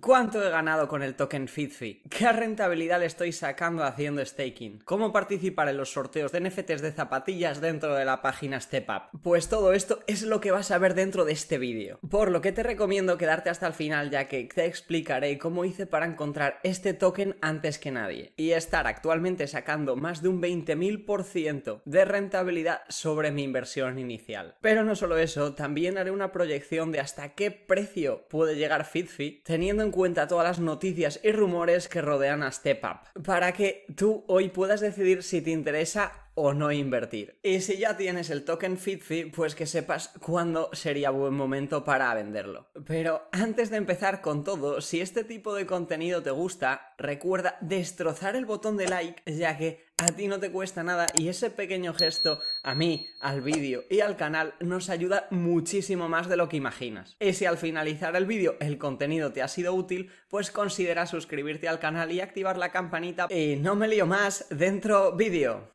¿Cuánto he ganado con el token Fitfi? ¿Qué rentabilidad le estoy sacando haciendo staking? ¿Cómo participar en los sorteos de NFTs de zapatillas dentro de la página StepUp? Pues todo esto es lo que vas a ver dentro de este vídeo. Por lo que te recomiendo quedarte hasta el final ya que te explicaré cómo hice para encontrar este token antes que nadie y estar actualmente sacando más de un 20.000% de rentabilidad sobre mi inversión inicial. Pero no solo eso, también haré una proyección de hasta qué precio puede llegar Fitfi teniendo en cuenta todas las noticias y rumores que rodean a Step Up, para que tú hoy puedas decidir si te interesa o no invertir. Y si ya tienes el token Fitfi, pues que sepas cuándo sería buen momento para venderlo. Pero antes de empezar con todo, si este tipo de contenido te gusta, recuerda destrozar el botón de like, ya que a ti no te cuesta nada y ese pequeño gesto a mí, al vídeo y al canal nos ayuda muchísimo más de lo que imaginas. Y si al finalizar el vídeo el contenido te ha sido útil, pues considera suscribirte al canal y activar la campanita. Y no me lío más, dentro vídeo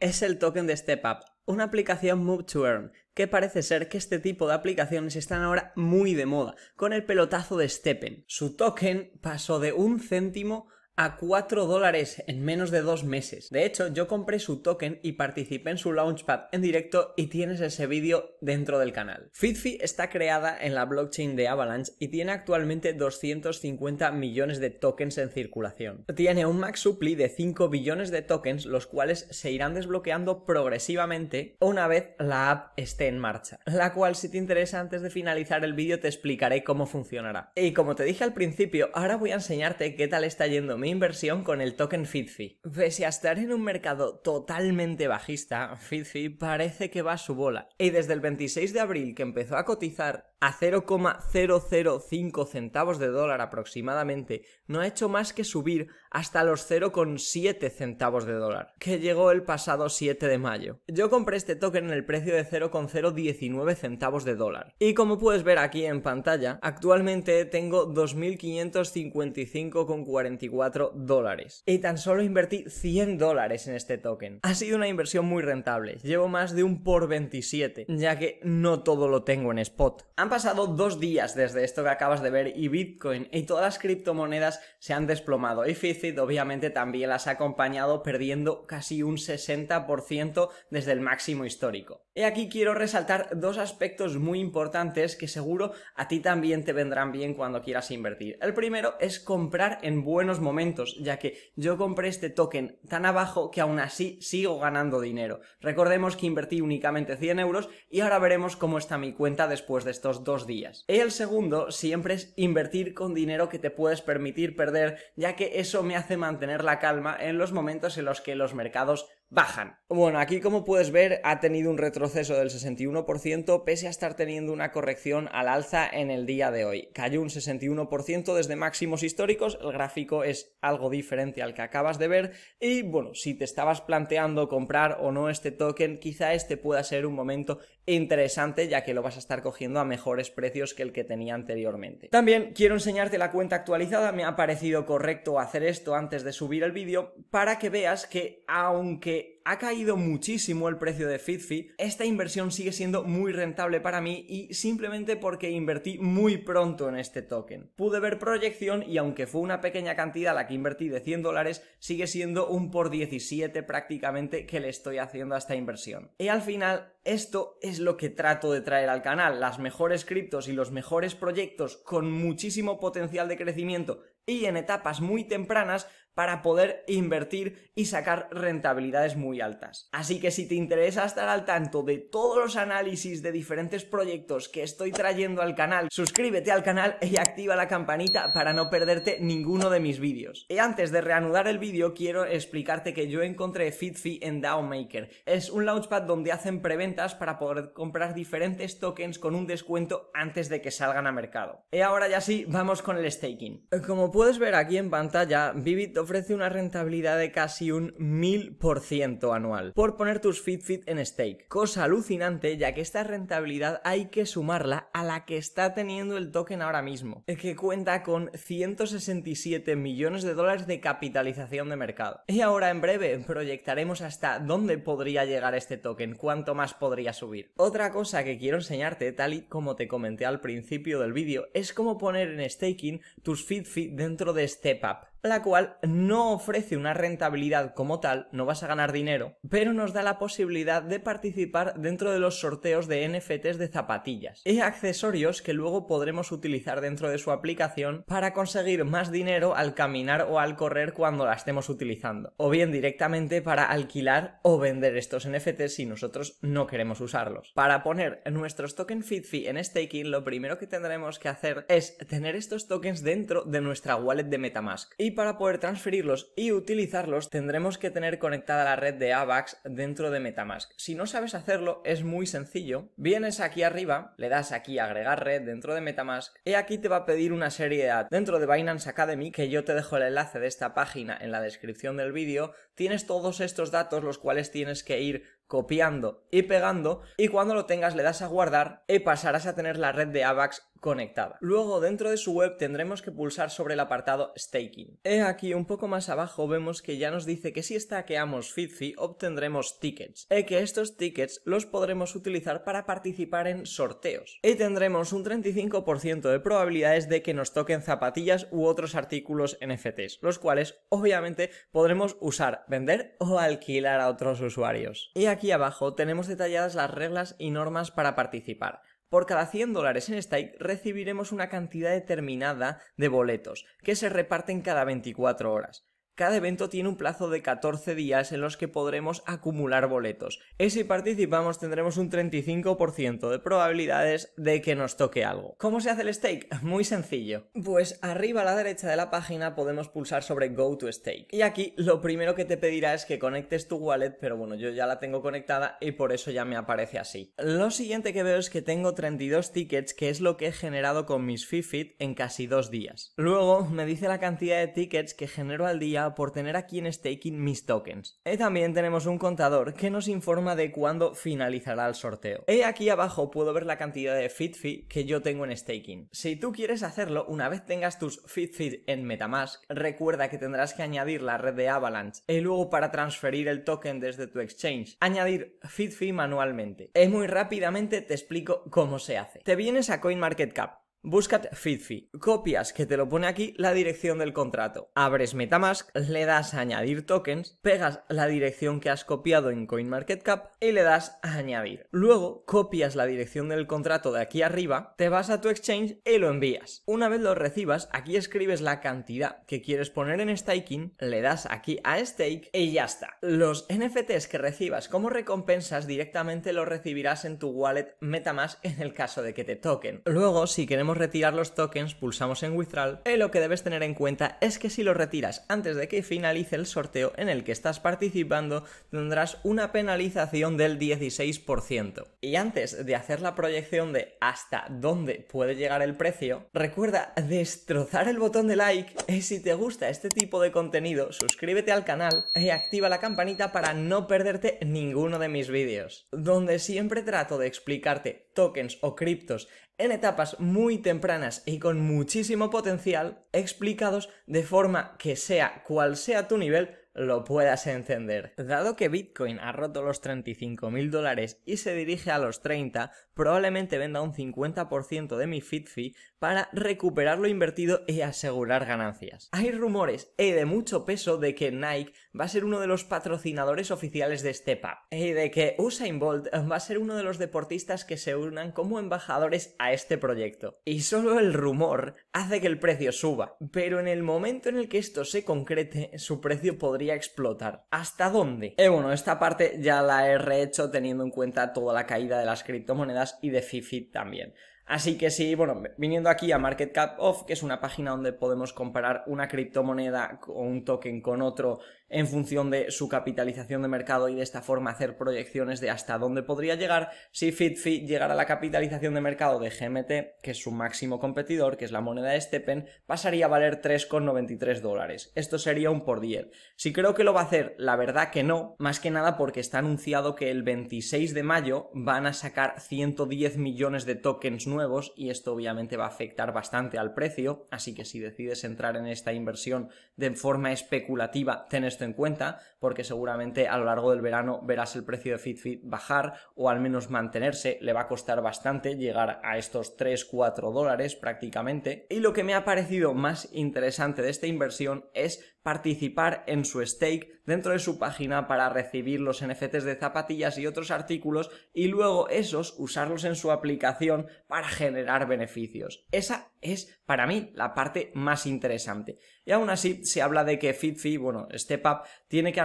es el token de StepUp, una aplicación Move to Earn, que parece ser que este tipo de aplicaciones están ahora muy de moda, con el pelotazo de Steppen. Su token pasó de un céntimo a 4 dólares en menos de dos meses. De hecho, yo compré su token y participé en su launchpad en directo y tienes ese vídeo dentro del canal. FitFi está creada en la blockchain de Avalanche y tiene actualmente 250 millones de tokens en circulación. Tiene un max supply de 5 billones de tokens, los cuales se irán desbloqueando progresivamente una vez la app esté en marcha. La cual, si te interesa, antes de finalizar el vídeo te explicaré cómo funcionará. Y como te dije al principio, ahora voy a enseñarte qué tal está yendo mi inversión con el token FitFi. Pese a estar en un mercado totalmente bajista, FitFi parece que va a su bola. Y desde el 26 de abril que empezó a cotizar a 0,005 centavos de dólar aproximadamente, no ha hecho más que subir hasta los 0,7 centavos de dólar, que llegó el pasado 7 de mayo. Yo compré este token en el precio de 0,019 centavos de dólar. Y como puedes ver aquí en pantalla, actualmente tengo 2.555,44 dólares. Y tan solo invertí 100 dólares en este token. Ha sido una inversión muy rentable. Llevo más de un por 27, ya que no todo lo tengo en spot. Han pasado dos días desde esto que acabas de ver y Bitcoin y todas las criptomonedas se han desplomado. Y obviamente también las ha acompañado perdiendo casi un 60% desde el máximo histórico. Y aquí quiero resaltar dos aspectos muy importantes que seguro a ti también te vendrán bien cuando quieras invertir. El primero es comprar en buenos momentos, ya que yo compré este token tan abajo que aún así sigo ganando dinero. Recordemos que invertí únicamente 100 euros y ahora veremos cómo está mi cuenta después de estos dos días. Y el segundo siempre es invertir con dinero que te puedes permitir perder, ya que eso me hace mantener la calma en los momentos en los que los mercados bajan. Bueno, aquí como puedes ver ha tenido un retroceso del 61% pese a estar teniendo una corrección al alza en el día de hoy. Cayó un 61% desde máximos históricos, el gráfico es algo diferente al que acabas de ver y bueno, si te estabas planteando comprar o no este token, quizá este pueda ser un momento interesante ya que lo vas a estar cogiendo a mejores precios que el que tenía anteriormente. También quiero enseñarte la cuenta actualizada, me ha parecido correcto hacer esto antes de subir el vídeo para que veas que aunque ha caído muchísimo el precio de Fitfi, esta inversión sigue siendo muy rentable para mí y simplemente porque invertí muy pronto en este token. Pude ver proyección y aunque fue una pequeña cantidad la que invertí de 100 dólares, sigue siendo un por 17 prácticamente que le estoy haciendo a esta inversión. Y al final, esto es lo que trato de traer al canal, las mejores criptos y los mejores proyectos con muchísimo potencial de crecimiento y en etapas muy tempranas para poder invertir y sacar rentabilidades muy altas. Así que si te interesa estar al tanto de todos los análisis de diferentes proyectos que estoy trayendo al canal, suscríbete al canal y activa la campanita para no perderte ninguno de mis vídeos. Y antes de reanudar el vídeo quiero explicarte que yo encontré FitFi en maker Es un launchpad donde hacen preventas para poder comprar diferentes tokens con un descuento antes de que salgan a mercado. Y ahora ya sí, vamos con el staking. Como puedes ver aquí en pantalla, Vivid ofrece una rentabilidad de casi un 1000% anual por poner tus fitfit en stake. Cosa alucinante ya que esta rentabilidad hay que sumarla a la que está teniendo el token ahora mismo, que cuenta con 167 millones de dólares de capitalización de mercado. Y ahora en breve proyectaremos hasta dónde podría llegar este token, cuánto más podría subir. Otra cosa que quiero enseñarte, tal y como te comenté al principio del vídeo, es cómo poner en staking tus fitfit dentro de StepUp la cual no ofrece una rentabilidad como tal, no vas a ganar dinero, pero nos da la posibilidad de participar dentro de los sorteos de NFTs de zapatillas y accesorios que luego podremos utilizar dentro de su aplicación para conseguir más dinero al caminar o al correr cuando la estemos utilizando, o bien directamente para alquilar o vender estos NFTs si nosotros no queremos usarlos. Para poner nuestros token FitFi en staking, lo primero que tendremos que hacer es tener estos tokens dentro de nuestra wallet de MetaMask y para poder transferirlos y utilizarlos tendremos que tener conectada la red de AVAX dentro de Metamask. Si no sabes hacerlo es muy sencillo, vienes aquí arriba, le das aquí agregar red dentro de Metamask y aquí te va a pedir una serie de ads. Dentro de Binance Academy, que yo te dejo el enlace de esta página en la descripción del vídeo, tienes todos estos datos los cuales tienes que ir copiando y pegando y cuando lo tengas le das a guardar y pasarás a tener la red de AVAX conectada. Luego dentro de su web tendremos que pulsar sobre el apartado Staking. y aquí un poco más abajo vemos que ya nos dice que si stackeamos Fitfi obtendremos tickets y que estos tickets los podremos utilizar para participar en sorteos y tendremos un 35% de probabilidades de que nos toquen zapatillas u otros artículos NFTs, los cuales obviamente podremos usar, vender o alquilar a otros usuarios aquí abajo tenemos detalladas las reglas y normas para participar. Por cada 100 dólares en stake recibiremos una cantidad determinada de boletos, que se reparten cada 24 horas. Cada evento tiene un plazo de 14 días en los que podremos acumular boletos. Y si participamos tendremos un 35% de probabilidades de que nos toque algo. ¿Cómo se hace el stake? Muy sencillo. Pues arriba a la derecha de la página podemos pulsar sobre Go to Stake. Y aquí lo primero que te pedirá es que conectes tu wallet, pero bueno, yo ya la tengo conectada y por eso ya me aparece así. Lo siguiente que veo es que tengo 32 tickets, que es lo que he generado con mis Fifit en casi dos días. Luego me dice la cantidad de tickets que genero al día por tener aquí en staking mis tokens. también tenemos un contador que nos informa de cuándo finalizará el sorteo. aquí abajo puedo ver la cantidad de FitFi que yo tengo en staking. Si tú quieres hacerlo, una vez tengas tus FitFi en Metamask, recuerda que tendrás que añadir la red de Avalanche y luego para transferir el token desde tu exchange, añadir FitFi manualmente. Y muy rápidamente te explico cómo se hace. Te vienes a CoinMarketCap, Búscate Fitfi, copias que te lo pone aquí la dirección del contrato. Abres Metamask, le das a añadir tokens, pegas la dirección que has copiado en CoinMarketCap y le das a añadir. Luego copias la dirección del contrato de aquí arriba, te vas a tu exchange y lo envías. Una vez lo recibas, aquí escribes la cantidad que quieres poner en staking, le das aquí a stake y ya está. Los NFTs que recibas como recompensas directamente los recibirás en tu wallet Metamask en el caso de que te toquen. Luego, si queremos retirar los tokens, pulsamos en Withdrawal y eh, lo que debes tener en cuenta es que si lo retiras antes de que finalice el sorteo en el que estás participando, tendrás una penalización del 16%. Y antes de hacer la proyección de hasta dónde puede llegar el precio, recuerda destrozar el botón de like y eh, si te gusta este tipo de contenido, suscríbete al canal y eh, activa la campanita para no perderte ninguno de mis vídeos, donde siempre trato de explicarte tokens o criptos en etapas muy tempranas y con muchísimo potencial explicados de forma que sea cual sea tu nivel lo puedas encender. Dado que Bitcoin ha roto los 35 mil dólares y se dirige a los 30, probablemente venda un 50% de mi FitFi para recuperar lo invertido y asegurar ganancias. Hay rumores y eh, de mucho peso de que Nike va a ser uno de los patrocinadores oficiales de este pub. y eh, de que Usain Bolt va a ser uno de los deportistas que se unan como embajadores a este proyecto. Y solo el rumor hace que el precio suba, pero en el momento en el que esto se concrete, su precio podría explotar. ¿Hasta dónde? Eh, bueno, esta parte ya la he rehecho teniendo en cuenta toda la caída de las criptomonedas y de Fifi también. Así que sí, bueno, viniendo aquí a Market Cap Off, que es una página donde podemos comparar una criptomoneda o un token con otro en función de su capitalización de mercado y de esta forma hacer proyecciones de hasta dónde podría llegar si FitFi llegara a la capitalización de mercado de GMT, que es su máximo competidor, que es la moneda de Steppen, pasaría a valer 3,93 dólares. Esto sería un por 10. Si creo que lo va a hacer, la verdad que no, más que nada porque está anunciado que el 26 de mayo van a sacar 110 millones de tokens nuevos y esto obviamente va a afectar bastante al precio, así que si decides entrar en esta inversión de forma especulativa, tenés esto en cuenta porque seguramente a lo largo del verano verás el precio de FitFit bajar o al menos mantenerse, le va a costar bastante llegar a estos 3-4 dólares prácticamente. Y lo que me ha parecido más interesante de esta inversión es participar en su stake dentro de su página para recibir los NFTs de zapatillas y otros artículos y luego esos usarlos en su aplicación para generar beneficios. Esa es para mí la parte más interesante. Y aún así se habla de que bueno, StepUp, tiene que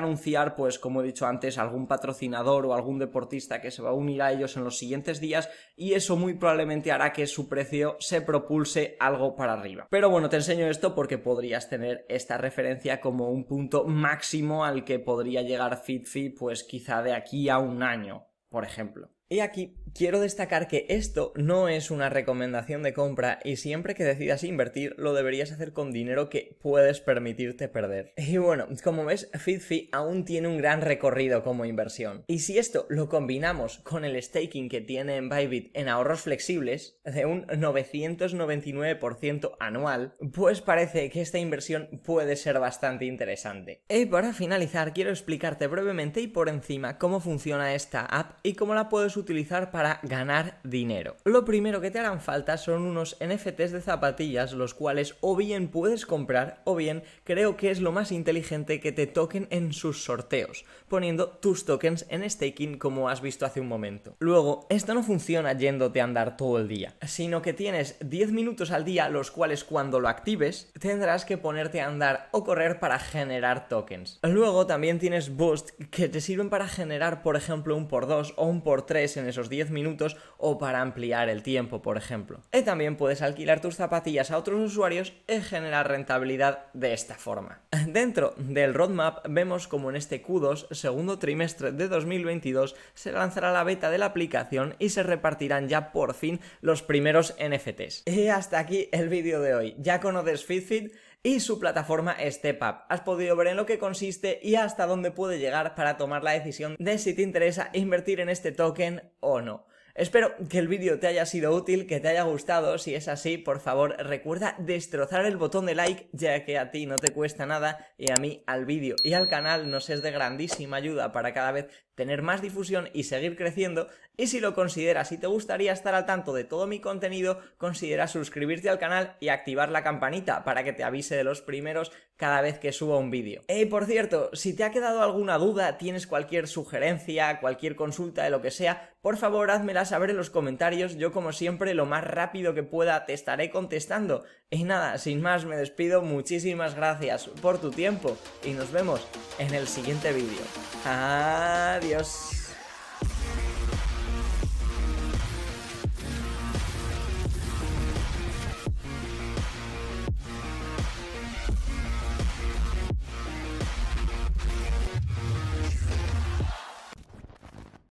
pues como he dicho antes, algún patrocinador o algún deportista que se va a unir a ellos en los siguientes días y eso muy probablemente hará que su precio se propulse algo para arriba. Pero bueno, te enseño esto porque podrías tener esta referencia como un punto máximo al que podría llegar FitFi pues quizá de aquí a un año, por ejemplo. Y aquí quiero destacar que esto no es una recomendación de compra y siempre que decidas invertir lo deberías hacer con dinero que puedes permitirte perder. Y bueno, como ves, FitFi aún tiene un gran recorrido como inversión. Y si esto lo combinamos con el staking que tiene en Bybit en ahorros flexibles de un 999% anual, pues parece que esta inversión puede ser bastante interesante. Y para finalizar, quiero explicarte brevemente y por encima cómo funciona esta app y cómo la puedes utilizar para ganar dinero. Lo primero que te harán falta son unos NFTs de zapatillas, los cuales o bien puedes comprar o bien creo que es lo más inteligente que te toquen en sus sorteos, poniendo tus tokens en staking como has visto hace un momento. Luego, esto no funciona yéndote a andar todo el día, sino que tienes 10 minutos al día los cuales cuando lo actives tendrás que ponerte a andar o correr para generar tokens. Luego también tienes Boost que te sirven para generar por ejemplo un por 2 o un por 3 en esos 10 minutos o para ampliar el tiempo, por ejemplo. Y eh, también puedes alquilar tus zapatillas a otros usuarios y generar rentabilidad de esta forma. Dentro del roadmap vemos como en este Q2, segundo trimestre de 2022, se lanzará la beta de la aplicación y se repartirán ya por fin los primeros NFTs. Y hasta aquí el vídeo de hoy. ¿Ya conoces FitFit? y su plataforma Step Has podido ver en lo que consiste y hasta dónde puede llegar para tomar la decisión de si te interesa invertir en este token o no. Espero que el vídeo te haya sido útil, que te haya gustado, si es así, por favor recuerda destrozar el botón de like, ya que a ti no te cuesta nada y a mí al vídeo y al canal nos es de grandísima ayuda para cada vez tener más difusión y seguir creciendo. Y si lo consideras y te gustaría estar al tanto de todo mi contenido, considera suscribirte al canal y activar la campanita para que te avise de los primeros cada vez que suba un vídeo. Y por cierto, si te ha quedado alguna duda, tienes cualquier sugerencia, cualquier consulta de lo que sea, por favor házmela saber en los comentarios. Yo como siempre lo más rápido que pueda te estaré contestando. Y nada, sin más me despido. Muchísimas gracias por tu tiempo y nos vemos en el siguiente vídeo. Adiós. Adiós.